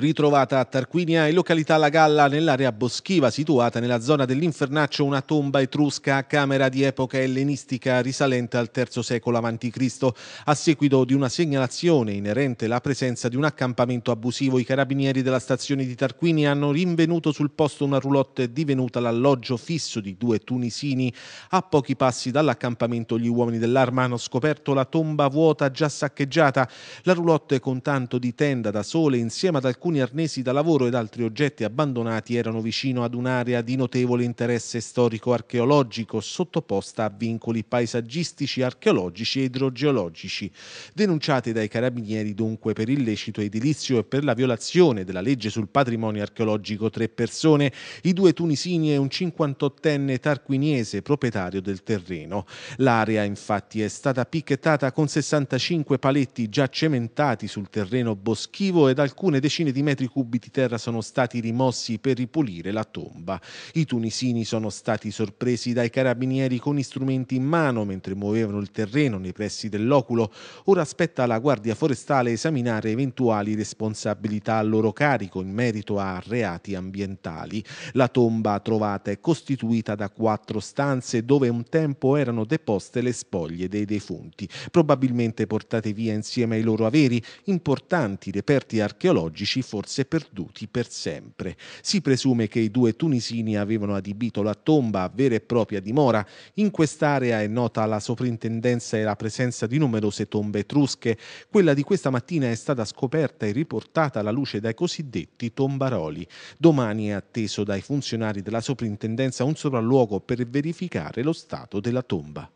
Ritrovata a Tarquinia in località La Galla, nell'area boschiva situata nella zona dell'Infernaccio, una tomba etrusca a camera di epoca ellenistica risalente al III secolo a.C. A seguito di una segnalazione inerente alla presenza di un accampamento abusivo, i carabinieri della stazione di Tarquinia hanno rinvenuto sul posto una roulotte divenuta l'alloggio fisso di due tunisini. A pochi passi dall'accampamento gli uomini dell'arma hanno scoperto la tomba vuota già saccheggiata. La roulotte con tanto di tenda da sole insieme ad alcuni alcuni arnesi da lavoro ed altri oggetti abbandonati erano vicino ad un'area di notevole interesse storico-archeologico sottoposta a vincoli paesaggistici, archeologici e idrogeologici, denunciati dai carabinieri dunque per illecito edilizio e per la violazione della legge sul patrimonio archeologico tre persone, i due tunisini e un 58enne tarquiniese proprietario del terreno. L'area infatti è stata picchettata con 65 paletti già cementati sul terreno boschivo ed alcune decine di di metri cubi di terra sono stati rimossi per ripulire la tomba. I tunisini sono stati sorpresi dai carabinieri con gli strumenti in mano mentre muovevano il terreno nei pressi dell'oculo. Ora aspetta la Guardia Forestale esaminare eventuali responsabilità a loro carico in merito a reati ambientali. La tomba trovata è costituita da quattro stanze dove un tempo erano deposte le spoglie dei defunti, probabilmente portate via insieme ai loro averi, importanti reperti archeologici forse perduti per sempre. Si presume che i due tunisini avevano adibito la tomba a vera e propria dimora. In quest'area è nota la soprintendenza e la presenza di numerose tombe etrusche. Quella di questa mattina è stata scoperta e riportata alla luce dai cosiddetti tombaroli. Domani è atteso dai funzionari della soprintendenza un sopralluogo per verificare lo stato della tomba.